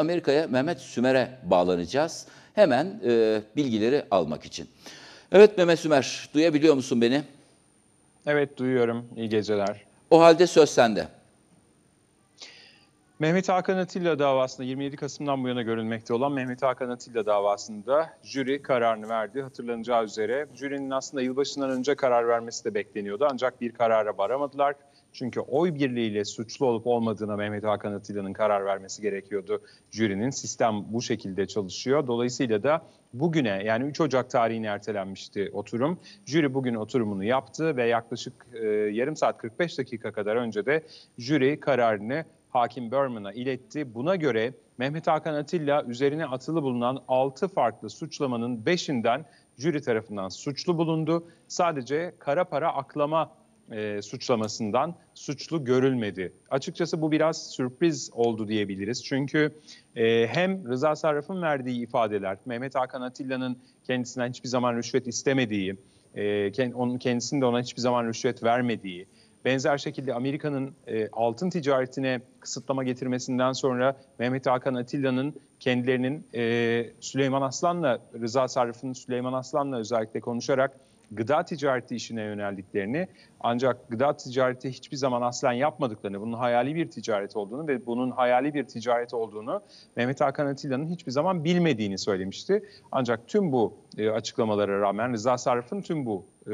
Amerika'ya Mehmet Sümer'e bağlanacağız. Hemen e, bilgileri almak için. Evet Mehmet Sümer, duyabiliyor musun beni? Evet, duyuyorum. iyi geceler. O halde söz sende. Mehmet Hakan Atilla davasında 27 Kasım'dan bu yana görülmekte olan Mehmet Hakan Atilla davasında jüri kararını verdi. Hatırlanacağı üzere jürinin aslında yılbaşından önce karar vermesi de bekleniyordu ancak bir karara varamadılar. Çünkü oy birliğiyle suçlu olup olmadığına Mehmet Hakan Atilla'nın karar vermesi gerekiyordu jürinin. Sistem bu şekilde çalışıyor. Dolayısıyla da bugüne yani 3 Ocak tarihine ertelenmişti oturum. Jüri bugün oturumunu yaptı ve yaklaşık e, yarım saat 45 dakika kadar önce de jüri kararını Hakim Berman'a iletti. Buna göre Mehmet Hakan Atilla üzerine atılı bulunan 6 farklı suçlamanın 5'inden jüri tarafından suçlu bulundu. Sadece kara para aklama e, suçlamasından suçlu görülmedi. Açıkçası bu biraz sürpriz oldu diyebiliriz. Çünkü e, hem Rıza Sarraf'ın verdiği ifadeler, Mehmet Hakan Atilla'nın kendisinden hiçbir zaman rüşvet istemediği, e, onun kendisinin de ona hiçbir zaman rüşvet vermediği, benzer şekilde Amerika'nın e, altın ticaretine kısıtlama getirmesinden sonra Mehmet Hakan Atilla'nın kendilerinin e, Süleyman Aslan'la, Rıza Sarraf'ın Süleyman Aslan'la özellikle konuşarak gıda ticareti işine yöneldiklerini ancak gıda ticareti hiçbir zaman aslen yapmadıklarını, bunun hayali bir ticaret olduğunu ve bunun hayali bir ticaret olduğunu Mehmet Hakan Atilla'nın hiçbir zaman bilmediğini söylemişti. Ancak tüm bu e, açıklamalara rağmen, Rıza Sarıf'ın tüm bu e,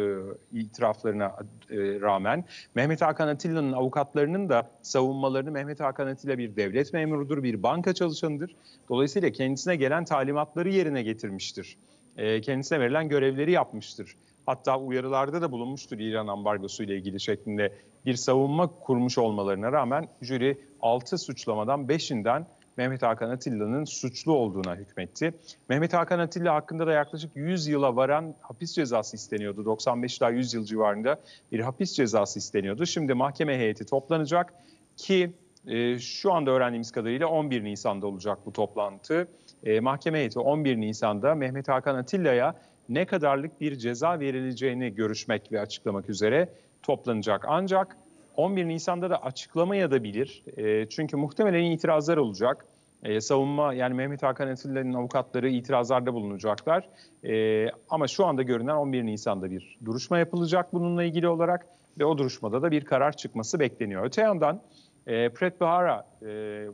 itiraflarına e, rağmen Mehmet Hakan Atilla'nın avukatlarının da savunmalarını Mehmet Hakan Atilla bir devlet memurudur, bir banka çalışanıdır. Dolayısıyla kendisine gelen talimatları yerine getirmiştir. E, kendisine verilen görevleri yapmıştır hatta uyarılarda da bulunmuştur İran ambargosu ile ilgili şeklinde bir savunma kurmuş olmalarına rağmen jüri 6 suçlamadan 5'inden Mehmet Hakan Atilla'nın suçlu olduğuna hükmetti. Mehmet Hakan Atilla hakkında da yaklaşık 100 yıla varan hapis cezası isteniyordu. 95 ila 100 yıl civarında bir hapis cezası isteniyordu. Şimdi mahkeme heyeti toplanacak ki e, şu anda öğrendiğimiz kadarıyla 11 Nisan'da olacak bu toplantı. E, mahkeme heyeti 11 Nisan'da Mehmet Hakan Atilla'ya ne kadarlık bir ceza verileceğini görüşmek ve açıklamak üzere toplanacak. Ancak 11 Nisan'da da açıklama ya da bilir. E, çünkü muhtemelen itirazlar olacak. E, savunma yani Mehmet Hakan Atilla'nın avukatları itirazlarda bulunacaklar. E, ama şu anda görünen 11 Nisan'da bir duruşma yapılacak bununla ilgili olarak ve o duruşmada da bir karar çıkması bekleniyor. Öte yandan e, Pret Bahara e,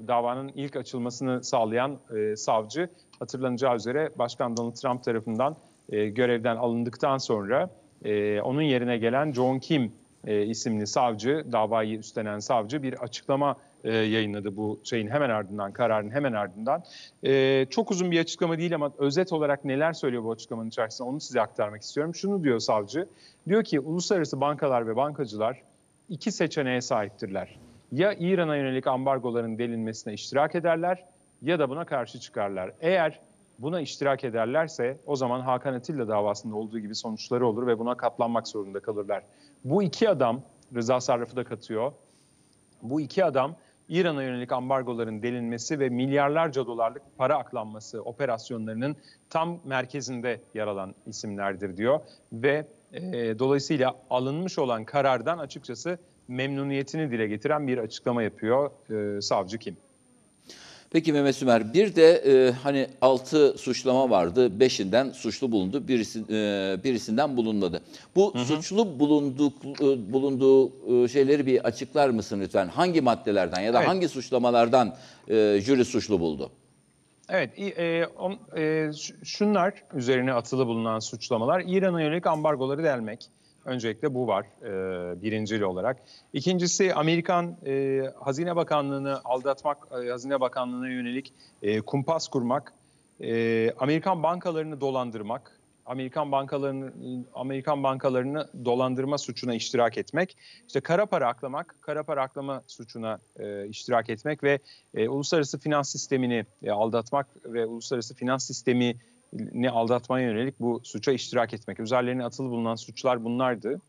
davanın ilk açılmasını sağlayan e, savcı hatırlanacağı üzere Başkan Donald Trump tarafından e, görevden alındıktan sonra e, onun yerine gelen John Kim e, isimli savcı, davayı üstlenen savcı bir açıklama e, yayınladı bu şeyin hemen ardından, kararın hemen ardından. E, çok uzun bir açıklama değil ama özet olarak neler söylüyor bu açıklamanın içerisinde onu size aktarmak istiyorum. Şunu diyor savcı, diyor ki uluslararası bankalar ve bankacılar iki seçeneğe sahiptirler. Ya İran'a yönelik ambargoların delinmesine iştirak ederler ya da buna karşı çıkarlar. Eğer buna iştirak ederlerse o zaman Hakan Atilla davasında olduğu gibi sonuçları olur ve buna katlanmak zorunda kalırlar. Bu iki adam, Rıza Sarraf'ı da katıyor, bu iki adam İran'a yönelik ambargoların delinmesi ve milyarlarca dolarlık para aklanması operasyonlarının tam merkezinde yer alan isimlerdir diyor. Ve e, dolayısıyla alınmış olan karardan açıkçası memnuniyetini dile getiren bir açıklama yapıyor e, savcı Kim. Peki Mehmet Sümer bir de e, hani 6 suçlama vardı. 5'inden suçlu bulundu. Birisi, e, birisinden bulunmadı. Bu hı hı. suçlu bulunduk e, bulunduğu e, şeyleri bir açıklar mısın lütfen? Hangi maddelerden ya da evet. hangi suçlamalardan e, jüri suçlu buldu? Evet, e, on, e, şunlar üzerine atılı bulunan suçlamalar. İran'a yönelik ambargoları delmek, Öncelikle bu var e, birincil olarak. İkincisi Amerikan e, Hazine Bakanlığı'nı aldatmak, e, Hazine Bakanlığı'na yönelik e, kumpas kurmak, e, Amerikan bankalarını dolandırmak, Amerikan bankalarını Amerikan bankalarını dolandırma suçuna iştirak etmek, işte kara para aklamak, kara para aklama suçuna e, iştirak etmek ve e, uluslararası finans sistemini e, aldatmak ve uluslararası finans sistemi ne aldatmaya yönelik bu suça iştirak etmek. Üzerlerine atılı bulunan suçlar bunlardı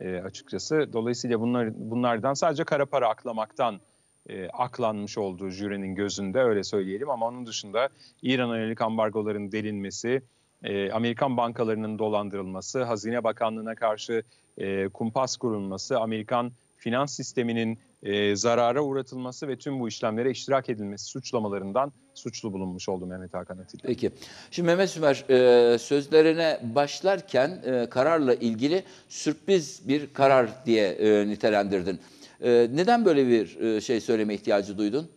e, açıkçası. Dolayısıyla bunlar bunlardan sadece kara para aklamaktan e, aklanmış olduğu jürenin gözünde öyle söyleyelim. Ama onun dışında İran'a yönelik ambargoların delinmesi, e, Amerikan bankalarının dolandırılması, Hazine Bakanlığı'na karşı e, kumpas kurulması, Amerikan finans sisteminin e, zarara uğratılması ve tüm bu işlemlere iştirak edilmesi suçlamalarından suçlu bulunmuş oldu Mehmet Hakan Atilla. Peki. Şimdi Mehmet Sümer e, sözlerine başlarken e, kararla ilgili sürpriz bir karar diye e, nitelendirdin. E, neden böyle bir e, şey söyleme ihtiyacı duydun?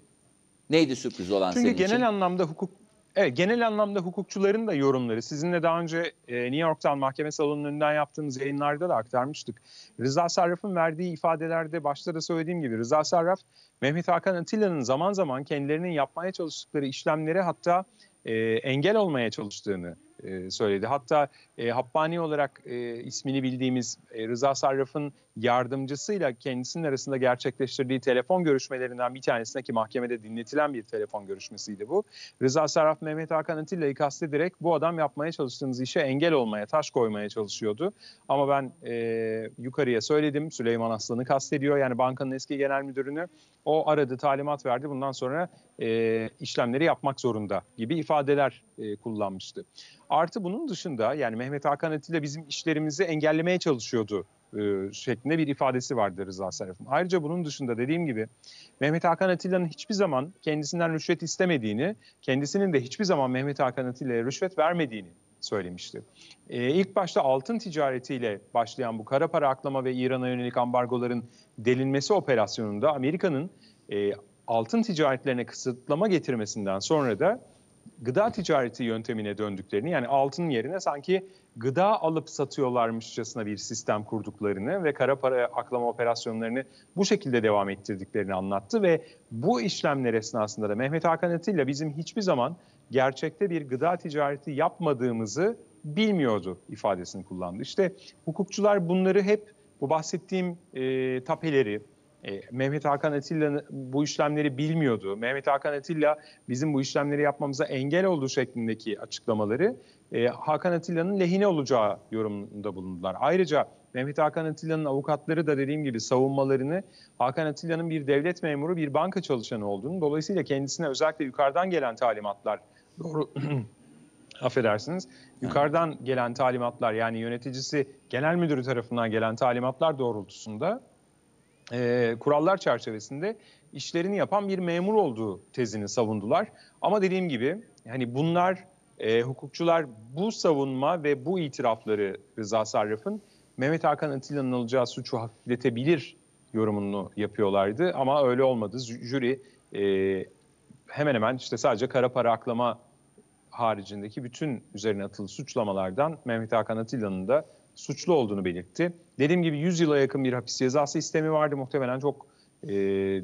Neydi sürpriz olan Çünkü senin için? Çünkü genel anlamda hukuk Evet genel anlamda hukukçuların da yorumları sizinle daha önce e, New York'tan mahkeme salonunun önünden yaptığımız yayınlarda da aktarmıştık. Rıza Sarraf'ın verdiği ifadelerde başta da söylediğim gibi Rıza Sarraf Mehmet Hakan Atilla'nın zaman zaman kendilerinin yapmaya çalıştıkları işlemlere hatta e, engel olmaya çalıştığını e, söyledi. Hatta e, Habbani olarak e, ismini bildiğimiz e, Rıza Sarraf'ın yardımcısıyla kendisinin arasında gerçekleştirdiği telefon görüşmelerinden bir tanesine ki mahkemede dinletilen bir telefon görüşmesiydi bu. Rıza Sarraf Mehmet Hakan Atilla'yı kastederek bu adam yapmaya çalıştığınız işe engel olmaya, taş koymaya çalışıyordu. Ama ben e, yukarıya söyledim Süleyman Aslan'ı kastediyor yani bankanın eski genel müdürünü. O aradı, talimat verdi. Bundan sonra e, işlemleri yapmak zorunda gibi ifadeler e, kullanmıştı. Artı bunun dışında yani Mehmet Hakan Atilla bizim işlerimizi engellemeye çalışıyordu e, şeklinde bir ifadesi vardı Rıza Seraf'ın. Ayrıca bunun dışında dediğim gibi Mehmet Hakan Atilla'nın hiçbir zaman kendisinden rüşvet istemediğini, kendisinin de hiçbir zaman Mehmet Hakan Atilla'ya rüşvet vermediğini söylemişti. E, ee, başta altın ticaretiyle başlayan bu kara para aklama ve İran'a yönelik ambargoların delinmesi operasyonunda Amerika'nın e, altın ticaretlerine kısıtlama getirmesinden sonra da gıda ticareti yöntemine döndüklerini yani altın yerine sanki gıda alıp satıyorlarmışçasına bir sistem kurduklarını ve kara para aklama operasyonlarını bu şekilde devam ettirdiklerini anlattı ve bu işlemler esnasında da Mehmet Hakan Atilla bizim hiçbir zaman gerçekte bir gıda ticareti yapmadığımızı bilmiyordu ifadesini kullandı. İşte hukukçular bunları hep bu bahsettiğim e, tapeleri, e, Mehmet Hakan Atilla bu işlemleri bilmiyordu. Mehmet Hakan Atilla bizim bu işlemleri yapmamıza engel olduğu şeklindeki açıklamaları e, Hakan Atilla'nın lehine olacağı yorumunda bulundular. Ayrıca Mehmet Hakan Atilla'nın avukatları da dediğim gibi savunmalarını Hakan Atilla'nın bir devlet memuru, bir banka çalışanı olduğunu, dolayısıyla kendisine özellikle yukarıdan gelen talimatlar doğru affedersiniz. Yukarıdan gelen talimatlar yani yöneticisi genel müdürü tarafından gelen talimatlar doğrultusunda e, kurallar çerçevesinde işlerini yapan bir memur olduğu tezini savundular. Ama dediğim gibi hani bunlar e, hukukçular bu savunma ve bu itirafları Rıza Sarraf'ın Mehmet Hakan Atilla'nın alacağı suçu hafifletebilir yorumunu yapıyorlardı. Ama öyle olmadı. Jüri e, hemen hemen işte sadece kara para aklama haricindeki bütün üzerine atılı suçlamalardan Mehmet Hakan Atilla'nın da suçlu olduğunu belirtti. Dediğim gibi 100 yıla yakın bir hapis cezası istemi vardı. Muhtemelen çok e,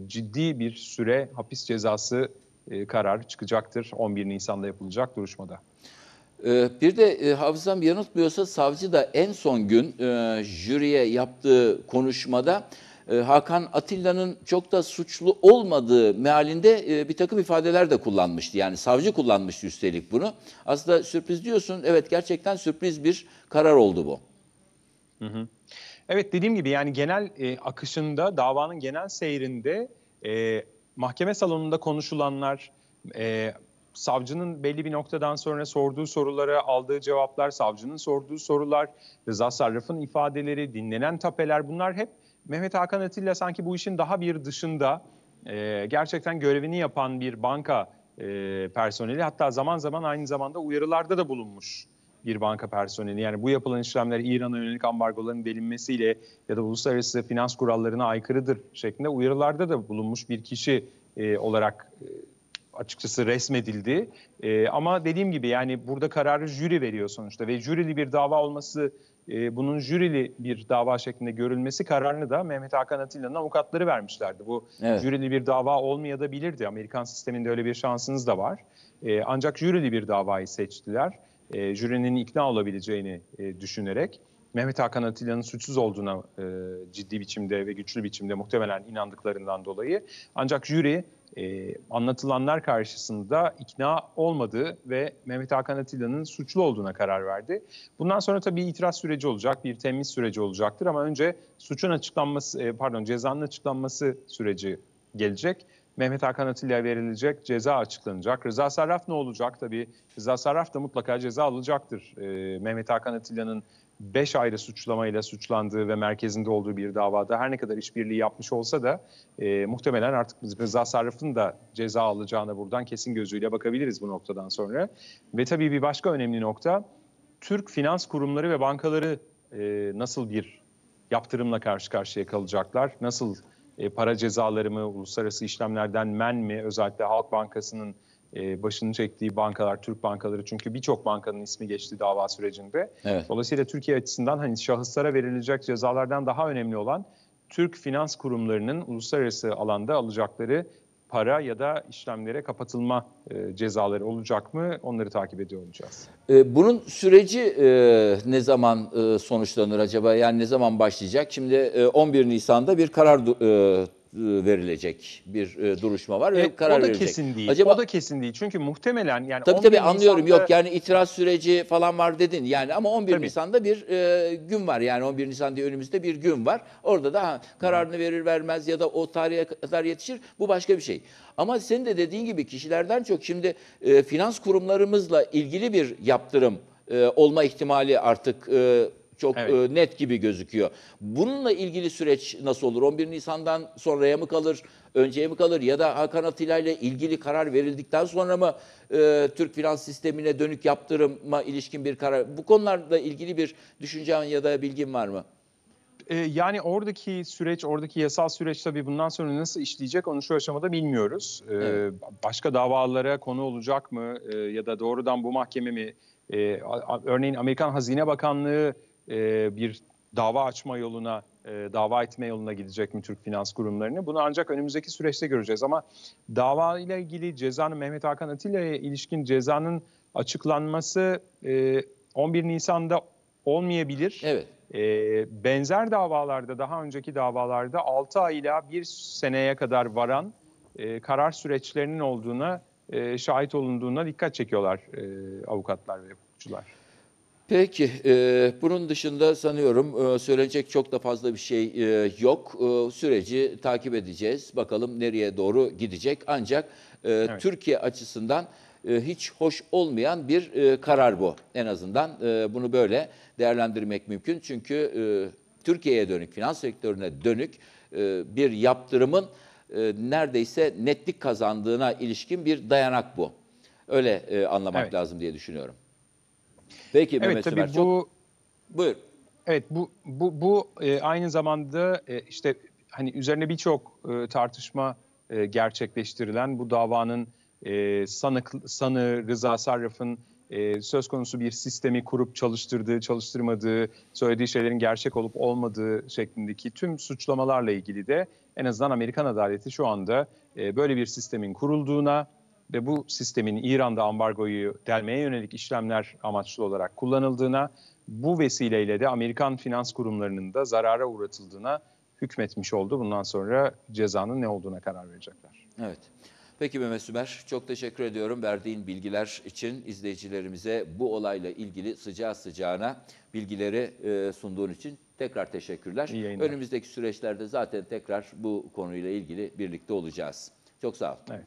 ciddi bir süre hapis cezası e, kararı çıkacaktır 11 Nisan'da yapılacak duruşmada. E, bir de e, hafızam yanıltmıyorsa savcı da en son gün e, jüriye yaptığı konuşmada Hakan Atilla'nın çok da suçlu olmadığı mealinde bir takım ifadeler de kullanmıştı. Yani savcı kullanmıştı üstelik bunu. Aslında sürpriz diyorsun. Evet gerçekten sürpriz bir karar oldu bu. Hı hı. Evet dediğim gibi yani genel e, akışında davanın genel seyrinde e, mahkeme salonunda konuşulanlar, e, savcının belli bir noktadan sonra sorduğu sorulara aldığı cevaplar, savcının sorduğu sorular, Rıza Sarraf'ın ifadeleri, dinlenen tapeler bunlar hep Mehmet Hakan Atilla sanki bu işin daha bir dışında e, gerçekten görevini yapan bir banka e, personeli hatta zaman zaman aynı zamanda uyarılarda da bulunmuş bir banka personeli. Yani bu yapılan işlemler İran'a yönelik ambargoların delinmesiyle ya da uluslararası finans kurallarına aykırıdır şeklinde uyarılarda da bulunmuş bir kişi e, olarak e, açıkçası resmedildi. E, ama dediğim gibi yani burada kararı jüri veriyor sonuçta ve jürili bir dava olması e, bunun jürili bir dava şeklinde görülmesi kararını da Mehmet Hakan Atilla'nın avukatları vermişlerdi. Bu evet. jürili bir dava olmayabilirdi. Amerikan sisteminde öyle bir şansınız da var. E, ancak jürili bir davayı seçtiler e, jürinin ikna olabileceğini e, düşünerek Mehmet Hakan Atilla'nın suçsuz olduğuna e, ciddi biçimde ve güçlü biçimde muhtemelen inandıklarından dolayı ancak jüri e, anlatılanlar karşısında ikna olmadığı ve Mehmet Hakan Atilla'nın suçlu olduğuna karar verdi. Bundan sonra tabii itiraz süreci olacak, bir temiz süreci olacaktır ama önce suçun açıklanması, e, pardon cezanın açıklanması süreci gelecek. Mehmet Hakan Atilla verilecek, ceza açıklanacak. Rıza Sarraf ne olacak? Tabii Rıza Sarraf da mutlaka ceza alacaktır. Ee, Mehmet Hakan Atilla'nın 5 ayrı suçlamayla suçlandığı ve merkezinde olduğu bir davada her ne kadar işbirliği yapmış olsa da e, muhtemelen artık Rıza Sarraf'ın da ceza alacağına buradan kesin gözüyle bakabiliriz bu noktadan sonra. Ve tabii bir başka önemli nokta Türk finans kurumları ve bankaları e, nasıl bir yaptırımla karşı karşıya kalacaklar? Nasıl e, para cezaları mı, uluslararası işlemlerden men mi, özellikle Halk Bankası'nın e, başını çektiği bankalar, Türk bankaları çünkü birçok bankanın ismi geçti dava sürecinde. Evet. Dolayısıyla Türkiye açısından hani şahıslara verilecek cezalardan daha önemli olan Türk finans kurumlarının uluslararası alanda alacakları para ya da işlemlere kapatılma e, cezaları olacak mı? Onları takip ediyor olacağız. E, bunun süreci e, ne zaman e, sonuçlanır acaba? Yani ne zaman başlayacak? Şimdi e, 11 Nisan'da bir karar e, e, verilecek bir e, duruşma var evet, ve karar e, o da verecek. kesin değil. Acaba, o da kesin değil. Çünkü muhtemelen yani Tabii tabii anlıyorum. Nisan'da... Yok yani itiraz süreci falan var dedin. Yani ama 11 tabii. Nisan'da bir e, gün var. Yani 11 Nisan diye önümüzde bir gün var. Orada da ha, kararını verir vermez ya da o tarihe kadar yetişir. Bu başka bir şey. Ama senin de dediğin gibi kişilerden çok şimdi e, finans kurumlarımızla ilgili bir yaptırım e, olma ihtimali artık e, çok evet. Iı, net gibi gözüküyor. Bununla ilgili süreç nasıl olur? 11 Nisan'dan sonraya mı kalır? Önceye mi kalır? Ya da Hakan Atilla ile ilgili karar verildikten sonra mı ıı, Türk finans sistemine dönük yaptırıma ilişkin bir karar? Bu konularla ilgili bir düşüncen ya da bilgin var mı? Ee, yani oradaki süreç, oradaki yasal süreç tabii bundan sonra nasıl işleyecek onu şu aşamada bilmiyoruz. Ee, evet. Başka davalara konu olacak mı ee, ya da doğrudan bu mahkeme mi? Örneğin Amerikan Hazine Bakanlığı e, bir dava açma yoluna, e, dava etme yoluna gidecek mi Türk finans kurumlarını? Bunu ancak önümüzdeki süreçte göreceğiz. Ama dava ile ilgili cezanın, Mehmet Hakan Atilla'ya ilişkin cezanın açıklanması e, 11 Nisan'da olmayabilir. Evet. E, benzer davalarda, daha önceki davalarda 6 ay ila 1 seneye kadar varan e, karar süreçlerinin olduğuna, e, şahit olunduğuna dikkat çekiyorlar e, avukatlar ve hukukçular. Peki, e, bunun dışında sanıyorum e, söylenecek çok da fazla bir şey e, yok. E, süreci takip edeceğiz. Bakalım nereye doğru gidecek. Ancak e, evet. Türkiye açısından e, hiç hoş olmayan bir e, karar bu. En azından e, bunu böyle değerlendirmek mümkün. Çünkü e, Türkiye'ye dönük, finans sektörüne dönük e, bir yaptırımın e, neredeyse netlik kazandığına ilişkin bir dayanak bu. Öyle e, anlamak evet. lazım diye düşünüyorum. Peki Mehmet evet, tabii Sümer, çok... bu... Buyur. Evet bu bu bu e, aynı zamanda e, işte hani üzerine birçok e, tartışma e, gerçekleştirilen bu davanın e, sanık sanı Rıza Sarraf'ın e, söz konusu bir sistemi kurup çalıştırdığı, çalıştırmadığı, söylediği şeylerin gerçek olup olmadığı şeklindeki tüm suçlamalarla ilgili de en azından Amerikan adaleti şu anda e, böyle bir sistemin kurulduğuna ve bu sistemin İran'da ambargoyu delmeye yönelik işlemler amaçlı olarak kullanıldığına, bu vesileyle de Amerikan finans kurumlarının da zarara uğratıldığına hükmetmiş oldu. Bundan sonra cezanın ne olduğuna karar verecekler. Evet. Peki Mehmet Sümer, çok teşekkür ediyorum verdiğin bilgiler için. izleyicilerimize bu olayla ilgili sıcağı sıcağına bilgileri e, sunduğun için tekrar teşekkürler. İyi Önümüzdeki süreçlerde zaten tekrar bu konuyla ilgili birlikte olacağız. Çok sağ ol. Evet.